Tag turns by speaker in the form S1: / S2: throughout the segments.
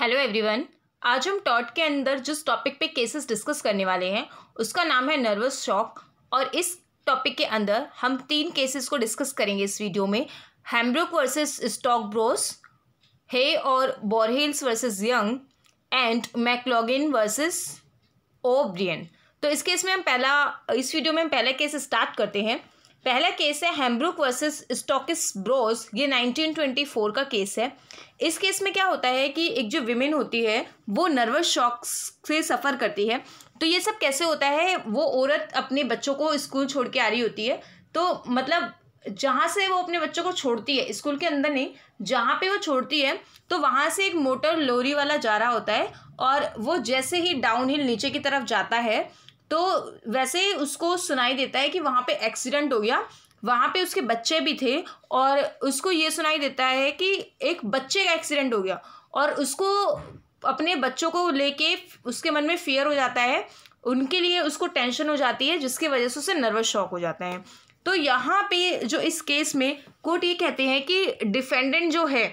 S1: hello everyone आज हम taught के अंदर जिस टॉपिक पे केसेस डिस्कस करने वाले हैं उसका नाम है नर्वस शॉक और इस टॉपिक के अंदर हम तीन केसेस को डिस्कस करेंगे इस वीडियो में हैम्ब्रुक वर्सेस स्टॉक ब्रोस हे और Bourhills versus Young and McLoughlin versus O'Brian तो इस केस में हम पहला इस वीडियो में हम पहला केस स्टार्ट करते हैं पहला केस है हेम्ब्रुक वर्सेस स्टॉकिस ब्रोस ये 1924 का केस है इस केस में क्या होता है कि एक जो विमेन होती है वो नर्वस शॉक से सफ़र करती है तो ये सब कैसे होता है वो औरत अपने बच्चों को स्कूल छोड़ के आ रही होती है तो मतलब जहाँ से वो अपने बच्चों को छोड़ती है स्कूल के अंदर नहीं जहाँ पे वो छोड़ती है तो वहाँ से एक मोटर लोरी वाला जा रहा होता है और वो जैसे ही डाउन हिल नीचे की तरफ जाता है तो वैसे उसको सुनाई देता है कि वहाँ पे एक्सीडेंट हो गया वहाँ पे उसके बच्चे भी थे और उसको ये सुनाई देता है कि एक बच्चे का एक्सीडेंट हो गया और उसको अपने बच्चों को लेके उसके मन में फियर हो जाता है उनके लिए उसको टेंशन हो जाती है जिसकी वजह से उसे नर्वस शॉक हो जाता है तो यहाँ पे जो इस केस में कोर्ट ये कहते हैं कि डिफेंडेंट जो है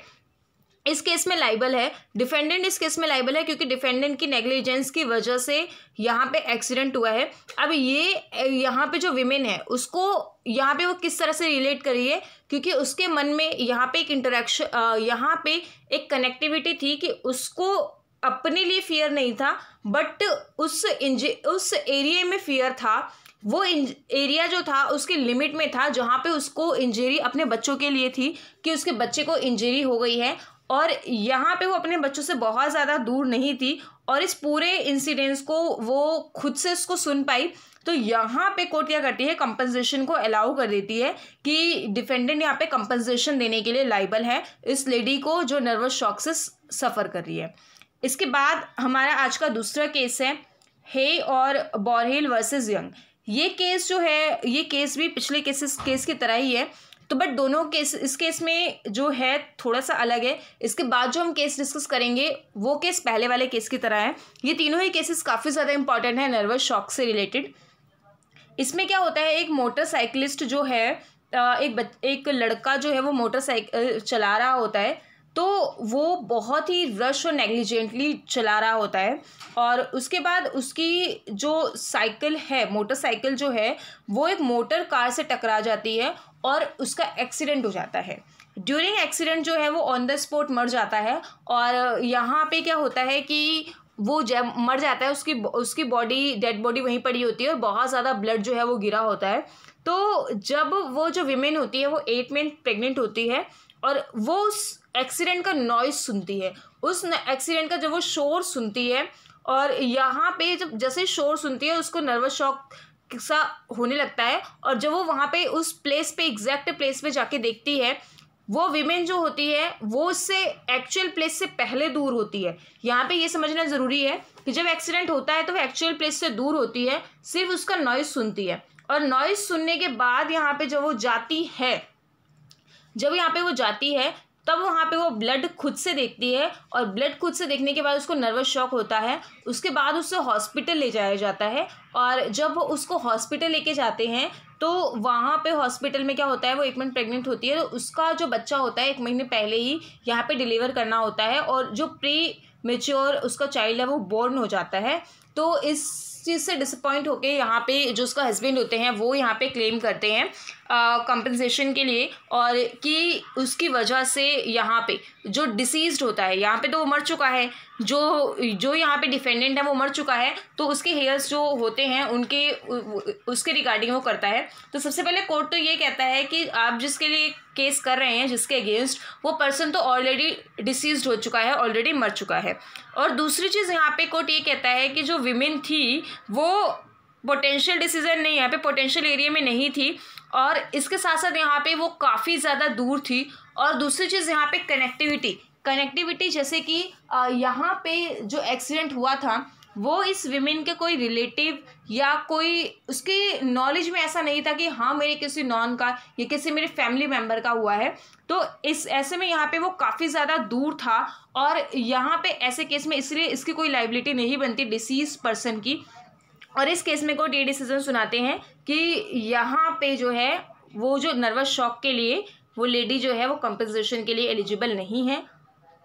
S1: इस केस में लाइबल है डिफेंडेंट इस केस में लाइबल है क्योंकि डिफेंडेंट की नेग्लिजेंस की वजह से यहाँ पे एक्सीडेंट हुआ है अब ये यहाँ पे जो विमेन है उसको यहाँ पे वो किस तरह से रिलेट करिए क्योंकि उसके मन में यहाँ पे एक इंटरेक्शन यहाँ पे एक कनेक्टिविटी थी कि उसको अपने लिए फियर नहीं था बट उस उस एरिए में फियर था वो एरिया जो था उसके लिमिट में था जहाँ पे उसको इंजरी अपने बच्चों के लिए थी कि उसके बच्चे को इंजरी हो गई है और यहाँ पे वो अपने बच्चों से बहुत ज़्यादा दूर नहीं थी और इस पूरे इंसिडेंस को वो खुद से इसको सुन पाई तो यहाँ पे कोर्ट क्या करती है कंपनसेशन को अलाउ कर देती है कि डिफेंडेंट यहाँ पे कंपनसेशन देने के लिए लाइबल है इस लेडी को जो नर्वस शॉक से सफ़र कर रही है इसके बाद हमारा आज का दूसरा केस है हे और बॉरहेल वर्सेस यंग ये केस जो है ये केस भी पिछले केसेस केस की तरह ही है तो बट दोनों केस इस केस में जो है थोड़ा सा अलग है इसके बाद जो हम केस डिस्कस करेंगे वो केस पहले वाले केस की तरह है ये तीनों ही केसेस काफ़ी ज़्यादा इंपॉर्टेंट है नर्वस शॉक से रिलेटेड इसमें क्या होता है एक मोटरसाइकिलिस्ट जो है एक बच, एक लड़का जो है वो मोटरसाइकिल चला रहा होता है तो वो बहुत ही रश और नेग्लिजेंटली चला रहा होता है और उसके बाद उसकी जो साइकिल है मोटरसाइकिल जो है वो एक मोटर कार से टकरा जाती है और उसका एक्सीडेंट हो जाता है ड्यूरिंग एक्सीडेंट जो है वो ऑन द स्पॉट मर जाता है और यहाँ पे क्या होता है कि वो जब मर जाता है उसकी उसकी बॉडी डेड बॉडी वहीं पड़ी होती है और बहुत ज़्यादा ब्लड जो है वो गिरा होता है तो जब वो जो विमेन होती है वो एट मंथ प्रेग्नेंट होती है और वो उस एक्सीडेंट का नॉइज सुनती है उस एक्सीडेंट का जब वो शोर सुनती है और यहाँ पे जब जैसे शोर सुनती है उसको नर्वस शॉक सा होने लगता है और जब वो वहाँ पे उस प्लेस पे एग्जैक्ट प्लेस पे जाके देखती है वो विमेन जो होती है वो उससे एक्चुअल प्लेस से पहले दूर होती है यहाँ पे ये समझना ज़रूरी है कि जब एक्सीडेंट होता है तो वो एक्चुअल प्लेस से दूर होती है सिर्फ उसका नॉइज़ सुनती है और नॉइज़ सुनने के बाद यहाँ पे जब वो जाती है जब यहाँ पे वो जाती है तब वहाँ पे वो ब्लड खुद से देखती है और ब्लड खुद से देखने के बाद उसको नर्वस शॉक होता है उसके बाद उसे हॉस्पिटल ले जाया जाता है और जब वो उसको हॉस्पिटल लेके जाते हैं तो वहाँ पे हॉस्पिटल में क्या होता है वो एक मिनट प्रेग्नेंट होती है तो उसका जो बच्चा होता है एक महीने पहले ही यहाँ पर डिलीवर करना होता है और जो प्री मेच्योर उसका चाइल्ड है वो बोर्न हो जाता है तो इस चीज़ से डिसअपॉइंट होकर यहाँ पे जो उसका हस्बैंड होते हैं वो यहाँ पे क्लेम करते हैं कंपनसेशन के लिए और कि उसकी वजह से यहाँ पे जो डिसीज होता है यहाँ पे तो वो मर चुका है जो जो यहाँ पे डिफेंडेंट है वो मर चुका है तो उसके हेयर्स जो होते हैं उनके उसके रिगार्डिंग वो करता है तो सबसे पहले कोर्ट तो ये कहता है कि आप जिसके लिए केस कर रहे हैं जिसके अगेंस्ट वो पर्सन तो ऑलरेडी डिसीज हो चुका है ऑलरेडी मर चुका है और दूसरी चीज़ यहाँ पे कोर्ट ये कहता है कि जो विमेन थी वो पोटेंशियल डिसीजन नहीं यहाँ पे पोटेंशियल एरिया में नहीं थी और इसके साथ साथ यहाँ पे वो काफ़ी ज़्यादा दूर थी और दूसरी चीज़ यहाँ पे कनेक्टिविटी कनेक्टिविटी जैसे कि यहाँ पे जो एक्सीडेंट हुआ था वो इस विमेन के कोई रिलेटिव या कोई उसकी नॉलेज में ऐसा नहीं था कि हाँ मेरे किसी नॉन का या किसी मेरे फैमिली मेम्बर का हुआ है तो इस ऐसे में यहाँ पे वो काफ़ी ज़्यादा दूर था और यहाँ पे ऐसे केस में इसलिए इसकी कोई लाइबिलिटी नहीं बनती डिसीज पर्सन की और इस केस में कोर्ट ये डिसीजन सुनाते हैं कि यहाँ पे जो है वो जो नर्वस शॉक के लिए वो लेडी जो है वो कंपनसेशन के लिए एलिजिबल नहीं है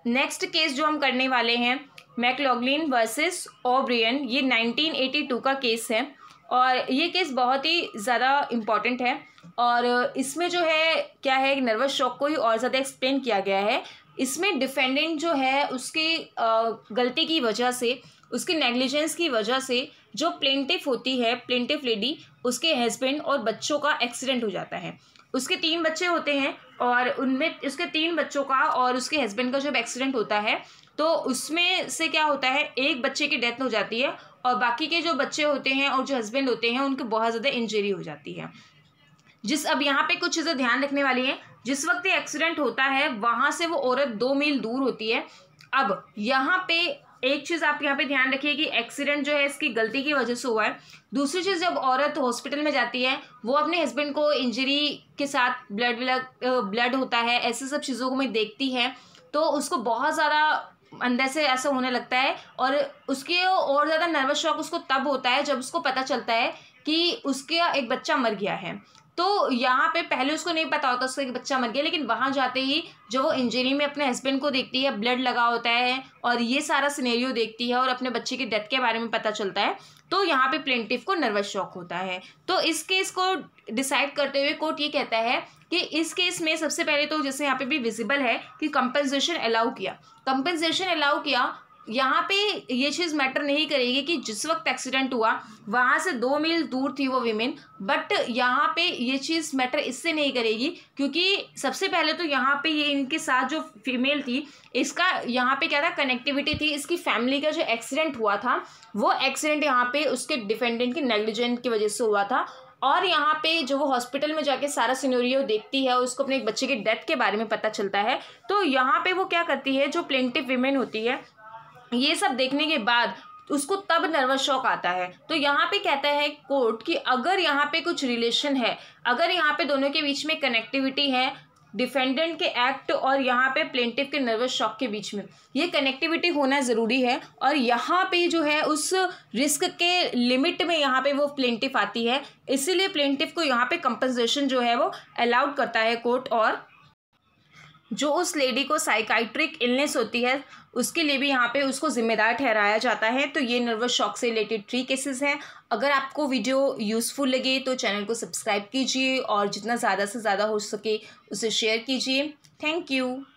S1: नेक्स्ट केस जो हम करने वाले हैं मैकलॉगलिन वर्सेस ओब्रियन ये 1982 का केस है और ये केस बहुत ही ज़्यादा इम्पॉर्टेंट है और इसमें जो है क्या है नर्वस शॉक को ही और ज़्यादा एक्सप्लेन किया गया है इसमें डिफेंडेंट जो है उसकी गलती की वजह से उसके नेग्लिजेंस की वजह से जो प्लेंटिफ होती है प्लेंटिफ लेडी उसके हस्बैंड और बच्चों का एक्सीडेंट हो जाता है उसके तीन बच्चे होते हैं और उनमें उसके तीन बच्चों का और उसके हस्बैंड का जब एक्सीडेंट होता है तो उसमें से क्या होता है एक बच्चे की डेथ हो जाती है और बाकी के जो बच्चे होते हैं और जो हस्बैंड होते हैं उनके बहुत ज़्यादा इंजरी हो जाती है जिस अब यहाँ पे कुछ चीज़ें ध्यान रखने वाली हैं जिस वक्त ये एक्सीडेंट होता है वहाँ से वो औरत दो मील दूर होती है अब यहाँ पे एक चीज़ आप यहाँ पे ध्यान रखिए कि एक्सीडेंट जो है इसकी गलती की वजह से हुआ है दूसरी चीज़ जब औरत हॉस्पिटल में जाती है वो अपने हस्बैंड को इंजरी के साथ ब्लड ब्लड होता है ऐसी सब चीज़ों को मैं देखती है तो उसको बहुत ज़्यादा अंदर से ऐसा होने लगता है और उसके और ज़्यादा नर्वस शॉक उसको तब होता है जब उसको पता चलता है कि उसका एक बच्चा मर गया है तो यहाँ पे पहले उसको नहीं पता होता उसका बच्चा मर गया लेकिन वहाँ जाते ही जो वो इंजरी में अपने हस्बैंड को देखती है ब्लड लगा होता है और ये सारा सिनेरियो देखती है और अपने बच्चे की डेथ के बारे में पता चलता है तो यहाँ पे प्लेंटिव को नर्वस शॉक होता है तो इस केस को डिसाइड करते हुए कोर्ट ये कहता है कि इस केस में सबसे पहले तो जैसे यहाँ पे भी विजिबल है कि कंपनसेशन अलाउ किया कंपनसेशन अलाउ किया यहाँ पे ये चीज़ मैटर नहीं करेगी कि जिस वक्त एक्सीडेंट हुआ वहाँ से दो मील दूर थी वो विमेन बट यहाँ पे ये चीज़ मैटर इससे नहीं करेगी क्योंकि सबसे पहले तो यहाँ पे ये इनके साथ जो फीमेल थी इसका यहाँ पे क्या था कनेक्टिविटी थी इसकी फैमिली का जो एक्सीडेंट हुआ था वो एक्सीडेंट यहाँ पे उसके डिफेंडेंट के नेग्लिजेंट की वजह से हुआ था और यहाँ पे जो वो हॉस्पिटल में जाके सारा सिनोरियो देखती है और उसको अपने एक बच्चे की डेथ के बारे में पता चलता है तो यहाँ पे वो क्या करती है जो प्लेंटिव वीमेन होती है ये सब देखने के बाद उसको तब नर्वस शॉक आता है तो यहाँ पे कहता है कोर्ट कि अगर यहाँ पे कुछ रिलेशन है अगर यहाँ पे दोनों के बीच में कनेक्टिविटी है डिफेंडेंट के एक्ट और यहाँ पे प्लेंटिव के नर्वस शॉक के बीच में ये कनेक्टिविटी होना ज़रूरी है और यहाँ पे जो है उस रिस्क के लिमिट में यहाँ पे वो प्लेंटिव आती है इसीलिए प्लेंटिव को यहाँ पे कंपनसेशन जो है वो अलाउड करता है कोर्ट और जो उस लेडी को साइकाइट्रिक इलनेस होती है उसके लिए भी यहाँ पे उसको ज़िम्मेदार ठहराया जाता है तो ये नर्वस शॉक से रिलेटेड थ्री केसेस हैं अगर आपको वीडियो यूज़फुल लगे तो चैनल को सब्सक्राइब कीजिए और जितना ज़्यादा से ज़्यादा हो सके उसे शेयर कीजिए थैंक यू